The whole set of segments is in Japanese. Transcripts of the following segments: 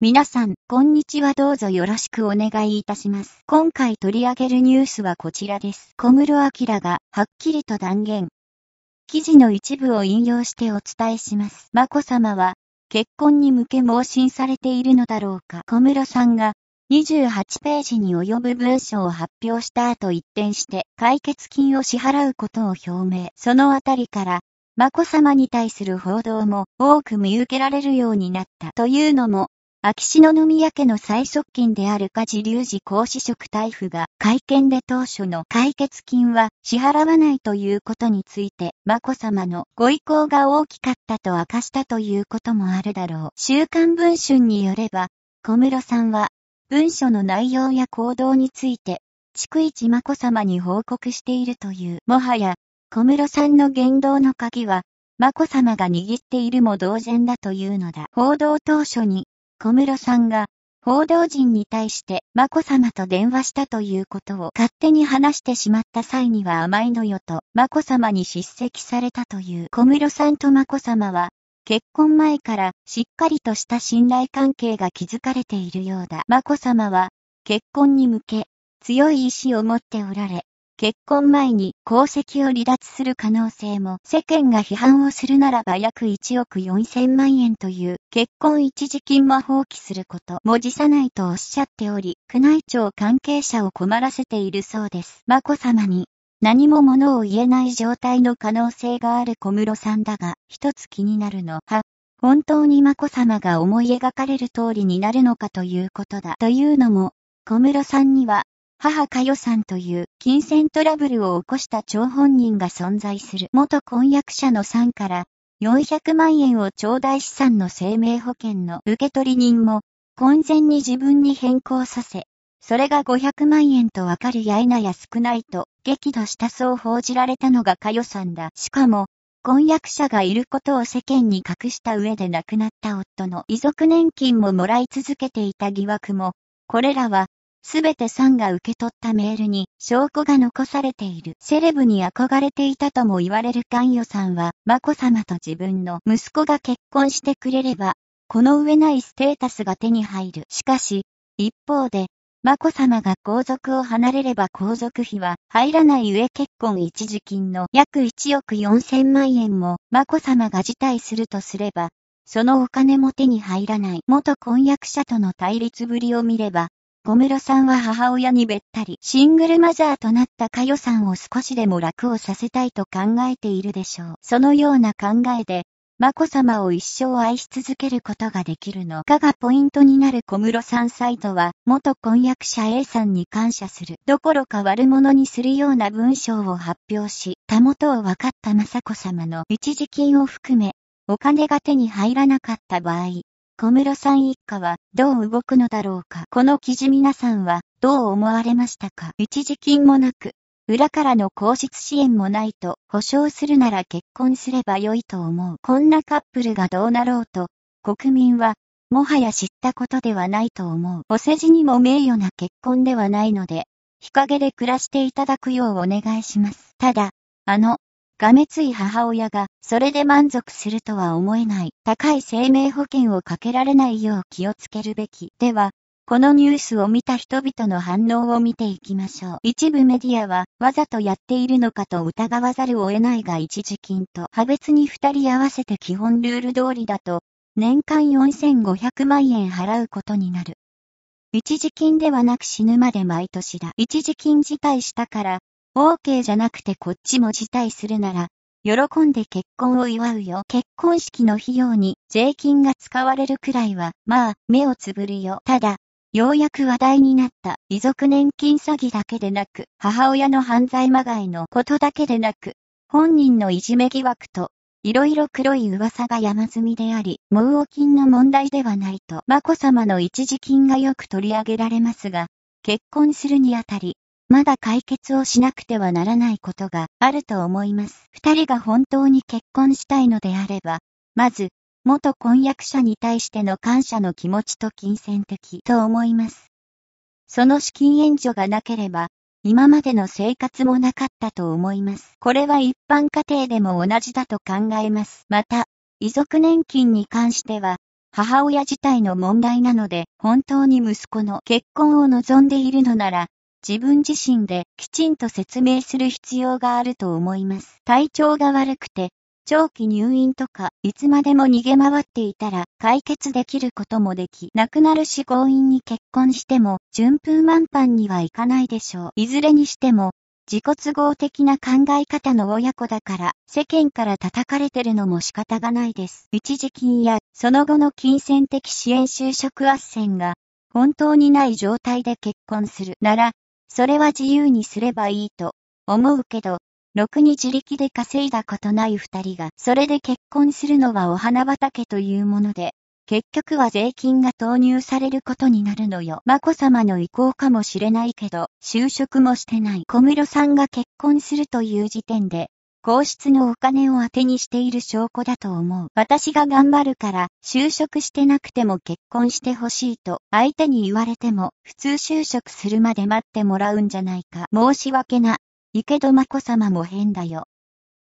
皆さん、こんにちはどうぞよろしくお願いいたします。今回取り上げるニュースはこちらです。小室明が、はっきりと断言。記事の一部を引用してお伝えします。眞子さまは、結婚に向け盲信されているのだろうか。小室さんが、28ページに及ぶ文書を発表した後一転して、解決金を支払うことを表明。そのあたりから、眞子さまに対する報道も多く見受けられるようになったというのも秋篠宮家の最側近である家事隆二公師職大夫が会見で当初の解決金は支払わないということについて、眞子さまのご意向が大きかったと明かしたということもあるだろう。週刊文春によれば、小室さんは、文書の内容や行動について、逐一眞子さまに報告しているという。もはや、小室さんの言動の鍵は、眞子さまが握っているも同然だというのだ。報道当初に、小室さんが、報道陣に対してま子さまと電話したということを勝手に話してしまった際には甘いのよとま子さまに叱責されたという小室さんとま子さまは、結婚前からしっかりとした信頼関係が築かれているようだ。ま子さまは、結婚に向け、強い意志を持っておられ、結婚前に功績を離脱する可能性も世間が批判をするならば約1億4000万円という結婚一時金も放棄することも辞さないとおっしゃっており、宮内庁関係者を困らせているそうです。眞子さまに何も物を言えない状態の可能性がある小室さんだが、一つ気になるのは、本当に眞子さまが思い描かれる通りになるのかということだというのも、小室さんには母佳代さんという金銭トラブルを起こした張本人が存在する元婚約者のさんから400万円を頂戴資産の生命保険の受取人も婚前に自分に変更させ、それが500万円とわかるやいなや少ないと激怒したそう報じられたのが佳代さんだ。しかも、婚約者がいることを世間に隠した上で亡くなった夫の遺族年金ももらい続けていた疑惑も、これらはすべてさんが受け取ったメールに証拠が残されている。セレブに憧れていたとも言われる関与さんは、まこさまと自分の息子が結婚してくれれば、この上ないステータスが手に入る。しかし、一方で、まこさまが皇族を離れれば皇族費は入らない上結婚一時金の約1億4千万円も、まこさまが辞退するとすれば、そのお金も手に入らない元婚約者との対立ぶりを見れば、小室さんは母親にべったり、シングルマザーとなった佳代さんを少しでも楽をさせたいと考えているでしょう。そのような考えで、眞子さまを一生愛し続けることができるのかがポイントになる小室さんサイトは、元婚約者 A さんに感謝する、どころか悪者にするような文章を発表し、たもとを分かった雅子さまの一時金を含め、お金が手に入らなかった場合、小室さん一家はどう動くのだろうか。この記事皆さんはどう思われましたか一時金もなく、裏からの皇室支援もないと保証するなら結婚すれば良いと思う。こんなカップルがどうなろうと、国民はもはや知ったことではないと思う。お世辞にも名誉な結婚ではないので、日陰で暮らしていただくようお願いします。ただ、あの、がめつい母親が、それで満足するとは思えない。高い生命保険をかけられないよう気をつけるべき。では、このニュースを見た人々の反応を見ていきましょう。一部メディアは、わざとやっているのかと疑わざるを得ないが一時金と、派別に二人合わせて基本ルール通りだと、年間4500万円払うことになる。一時金ではなく死ぬまで毎年だ。一時金自体したから、OK じゃなくてこっちも辞退するなら、喜んで結婚を祝うよ。結婚式の費用に税金が使われるくらいは、まあ、目をつぶるよ。ただ、ようやく話題になった遺族年金詐欺だけでなく、母親の犯罪まがいのことだけでなく、本人のいじめ疑惑と、いろいろ黒い噂が山積みであり、うお金の問題ではないと、眞子さまの一時金がよく取り上げられますが、結婚するにあたり、まだ解決をしなくてはならないことがあると思います。二人が本当に結婚したいのであれば、まず、元婚約者に対しての感謝の気持ちと金銭的と思います。その資金援助がなければ、今までの生活もなかったと思います。これは一般家庭でも同じだと考えます。また、遺族年金に関しては、母親自体の問題なので、本当に息子の結婚を望んでいるのなら、自分自身できちんと説明する必要があると思います。体調が悪くて、長期入院とか、いつまでも逃げ回っていたら、解決できることもでき、亡くなるし強引に結婚しても、順風満帆にはいかないでしょう。いずれにしても、自己都合的な考え方の親子だから、世間から叩かれてるのも仕方がないです。一時金や、その後の金銭的支援就職斡旋が、本当にない状態で結婚するなら、それは自由にすればいいと思うけど、ろくに自力で稼いだことない二人が、それで結婚するのはお花畑というもので、結局は税金が投入されることになるのよ。まこさまの意向かもしれないけど、就職もしてない。小室さんが結婚するという時点で、皇室のお金を当てにしている証拠だと思う。私が頑張るから、就職してなくても結婚してほしいと、相手に言われても、普通就職するまで待ってもらうんじゃないか。申し訳な。いけどまこさまも変だよ。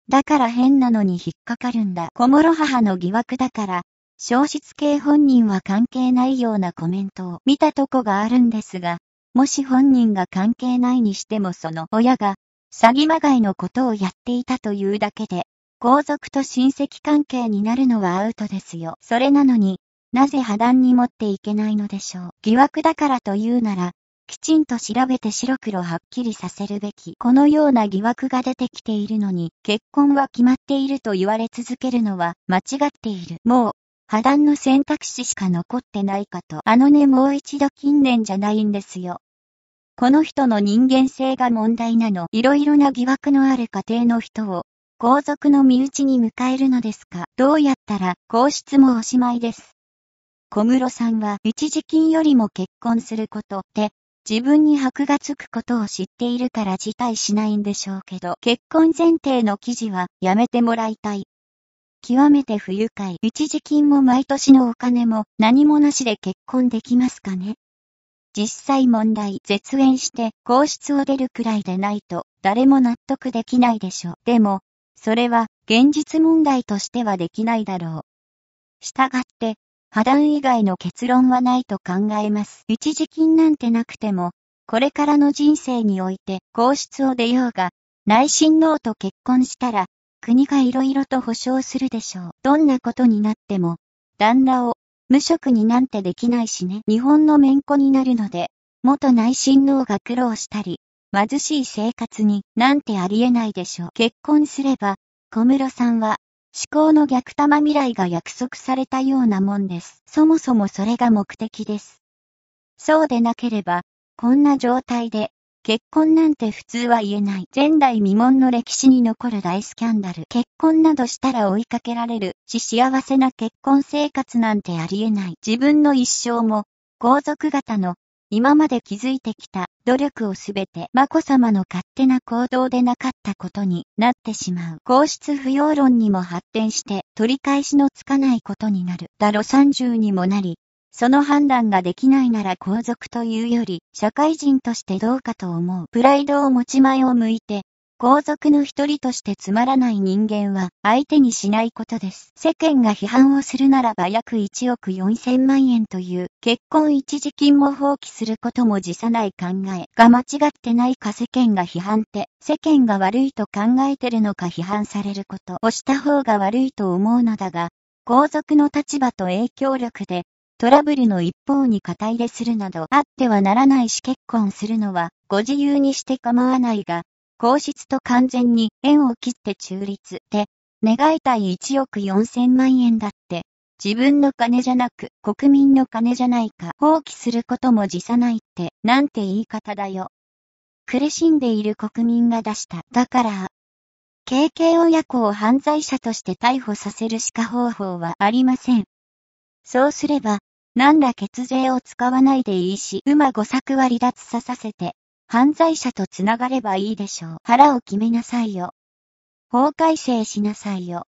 だから変なのに引っかかるんだ。小諸母の疑惑だから、消失系本人は関係ないようなコメントを見たとこがあるんですが、もし本人が関係ないにしてもその親が詐欺まがいのことをやっていたというだけで、皇族と親戚関係になるのはアウトですよ。それなのに、なぜ破談に持っていけないのでしょう。疑惑だからというなら、きちんと調べて白黒はっきりさせるべき。このような疑惑が出てきているのに、結婚は決まっていると言われ続けるのは間違っている。もう、破談の選択肢しか残ってないかと。あのねもう一度近年じゃないんですよ。この人の人間性が問題なの。いろいろな疑惑のある家庭の人を、皇族の身内に迎えるのですかどうやったら、皇室もおしまいです。小室さんは一時金よりも結婚することって、自分に箔がつくことを知っているから辞退しないんでしょうけど、結婚前提の記事はやめてもらいたい。極めて不愉快。一時金も毎年のお金も何もなしで結婚できますかね実際問題絶縁して皇室を出るくらいでないと誰も納得できないでしょう。でも、それは現実問題としてはできないだろう。したがって、破断以外の結論はないと考えます。一時金なんてなくても、これからの人生において皇室を出ようが、内親王と結婚したら、国が色々と保障するでしょう。どんなことになっても、旦那を無職になんてできないしね。日本の面子になるので、元内親王が苦労したり、貧しい生活になんてありえないでしょう。結婚すれば、小室さんは、思考の逆玉未来が約束されたようなもんです。そもそもそれが目的です。そうでなければ、こんな状態で、結婚なんて普通は言えない。前代未聞の歴史に残る大スキャンダル。結婚などしたら追いかけられるし幸せな結婚生活なんてありえない。自分の一生も、皇族方の、今まで築いてきた努力をすべて、眞子さまの勝手な行動でなかったことになってしまう。皇室不要論にも発展して、取り返しのつかないことになる。だろ30にもなり、その判断ができないなら皇族というより、社会人としてどうかと思う。プライドを持ち前を向いて、皇族の一人としてつまらない人間は相手にしないことです。世間が批判をするならば約1億4000万円という結婚一時金も放棄することも辞さない考えが間違ってないか世間が批判って世間が悪いと考えてるのか批判されることをした方が悪いと思うのだが皇族の立場と影響力でトラブルの一方に肩入れするなどあってはならないし結婚するのはご自由にして構わないが、皇室と完全に縁を切って中立で、願いたい1億4000万円だって、自分の金じゃなく国民の金じゃないか放棄することも辞さないって、なんて言い方だよ。苦しんでいる国民が出した。だから、KK 親子を犯罪者として逮捕させるしか方法はありません。そうすれば、なんら血税を使わないでいいし、馬5作は離脱させて、犯罪者と繋がればいいでしょう。腹を決めなさいよ。法改正しなさいよ。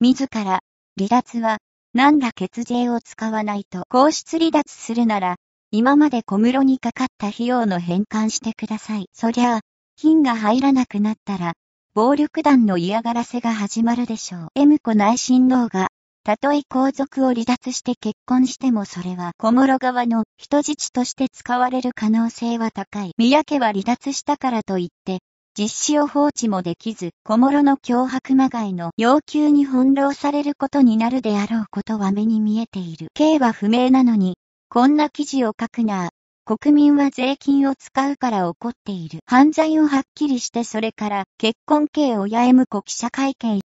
自ら、離脱は、何ら血税を使わないと、皇室離脱するなら、今まで小室にかかった費用の返還してください。そりゃあ、金が入らなくなったら、暴力団の嫌がらせが始まるでしょう。M 子内親王が、たとえ皇族を離脱して結婚してもそれは小諸側の人質として使われる可能性は高い。宮家は離脱したからといって、実施を放置もできず、小諸の脅迫まがいの要求に翻弄されることになるであろうことは目に見えている。刑は不明なのに、こんな記事を書くな国民は税金を使うから怒っている。犯罪をはっきりしてそれから結婚刑をやえむ国記者会見